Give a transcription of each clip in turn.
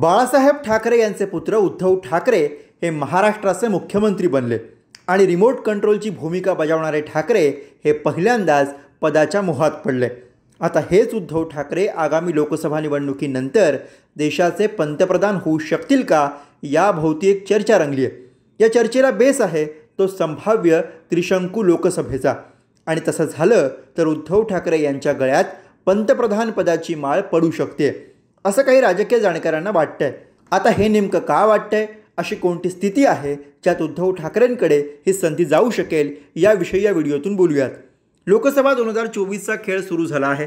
बाळासाहेब ठाकरे यांचे पुत्र उद्धव ठाकरे हे महाराष्ट्राचे मुख्यमंत्री बनले आणि रिमोट कंट्रोलची भूमिका बजावणारे ठाकरे हे पहिल्यांदाच पदाच्या मोहात पडले आता हेच उद्धव ठाकरे आगामी लोकसभा निवडणुकीनंतर देशाचे पंतप्रधान होऊ शकतील का याभोवती एक चर्चा रंगली आहे या चर्चेला बेस आहे तो संभाव्य त्रिशंकू लोकसभेचा आणि तसं झालं तर उद्धव ठाकरे यांच्या गळ्यात पंतप्रधान पदाची माळ पडू शकते असं काही राजकीय जाणकारांना वाटतंय आता हे नेमकं का वाटतंय अशी कोणती स्थिती आहे ज्यात उद्धव ठाकरेंकडे ही संधी जाऊ शकेल याविषयी या व्हिडिओतून बोलूयात लोकसभा दोन हजार चोवीसचा खेळ सुरू झाला आहे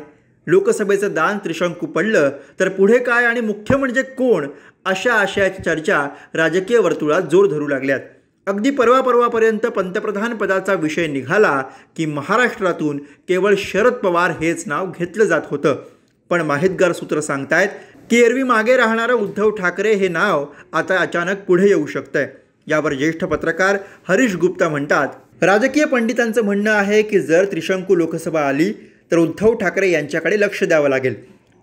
लोकसभेचं दान त्रिशंकू पडलं तर पुढे काय आणि मुख्य म्हणजे कोण अशा आशयाची चर्चा राजकीय वर्तुळात जोर धरू लागल्यात अगदी परवा परवापर्यंत पंतप्रधान पदाचा विषय निघाला की महाराष्ट्रातून केवळ शरद पवार हेच नाव घेतलं जात होतं पण माहितगार सूत्र सांगतायत की एरवी मागे राहणारं उद्धव ठाकरे हे नाव आता अचानक पुढे येऊ शकतंय यावर ज्येष्ठ पत्रकार हरीश गुप्ता म्हणतात राजकीय पंडितांचं म्हणणं आहे की जर त्रिशंकू लोकसभा आली तर उद्धव ठाकरे यांच्याकडे लक्ष द्यावं लागेल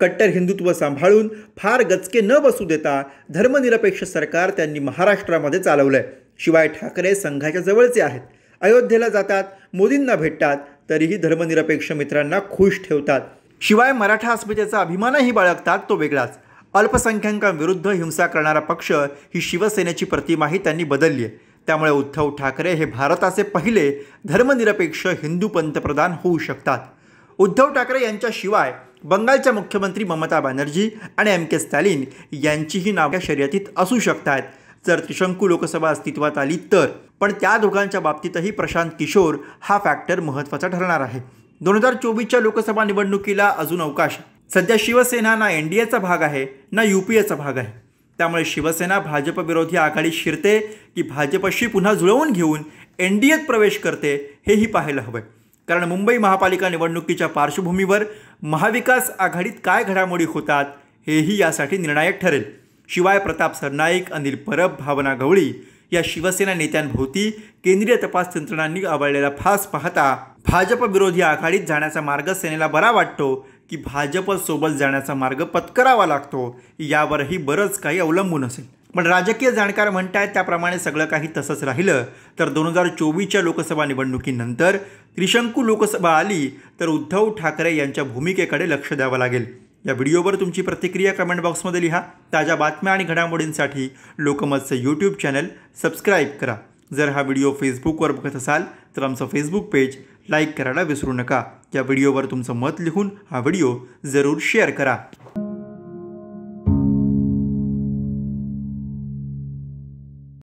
कट्टर हिंदुत्व सांभाळून फार गचके न बसू देता धर्मनिरपेक्ष सरकार त्यांनी महाराष्ट्रामध्ये चालवलंय शिवाय ठाकरे संघाच्या जवळचे आहेत अयोध्येला जातात मोदींना भेटतात तरीही धर्मनिरपेक्ष मित्रांना खुश ठेवतात शिवाय मराठा अस्मितेचा अभिमानही बाळगतात तो वेगळाच अल्पसंख्याकांविरुद्ध हिंसा करणारा पक्ष ही शिवसेनेची प्रतिमाही त्यांनी बदलली आहे त्यामुळे उद्धव ठाकरे हे भारताचे पहिले धर्मनिरपेक्ष हिंदू पंतप्रधान होऊ शकतात उद्धव ठाकरे यांच्याशिवाय बंगालच्या मुख्यमंत्री ममता बॅनर्जी आणि एम के स्टॅलिन यांचीही नाव्या शर्यतीत असू शकत आहेत जर त्रिशंकू लोकसभा अस्तित्वात आली तर पण त्या दोघांच्या बाबतीतही प्रशांत किशोर हा फॅक्टर महत्त्वाचा ठरणार आहे दोन हजार चोवीसच्या लोकसभा निवडणुकीला अजून अवकाश सध्या शिवसेना ना एन डी एचा भाग आहे ना यू पी एचा भाग आहे त्यामुळे शिवसेना भाजप विरोधी आघाडी शिरते की भाजपशी पुन्हा जुळवून घेऊन एन डी एत प्रवेश करते हेही पाहायला हवं कारण मुंबई महापालिका निवडणुकीच्या पार्श्वभूमीवर महाविकास आघाडीत काय घडामोडी होतात हेही यासाठी निर्णायक ठरेल शिवाय प्रताप सरनाईक अनिल परब भावना गवळी या शिवसेना नेत्यांभोवती केंद्रीय तपास यंत्रणांनी आवळलेला फास पाहता भाजप विरोधी आघाडीत जाण्याचा मार्ग सेनेला बरा वाटतो की भाजपसोबत जाण्याचा मार्ग पत्करावा लागतो यावरही बरंच काही अवलंबून असेल पण राजकीय जाणकार म्हणतायत त्याप्रमाणे सगळं काही तसंच राहिलं तर दोन हजार चोवीसच्या लोकसभा निवडणुकीनंतर त्रिशंकू लोकसभा आली तर उद्धव ठाकरे यांच्या भूमिकेकडे लक्ष द्यावं लागेल या व्हिडिओवर तुमची प्रतिक्रिया कमेंट बॉक्समध्ये लिहा ताज्या बातम्या आणि घडामोडींसाठी लोकमतचं यूट्यूब चॅनल सबस्क्राईब करा जर हा व्हिडिओ फेसबुकवर बघत असाल तर आमचं फेसबुक पेज लाईक करायला विसरू नका या व्हिडिओवर तुमचं मत लिहून हा व्हिडिओ जरूर शेअर करा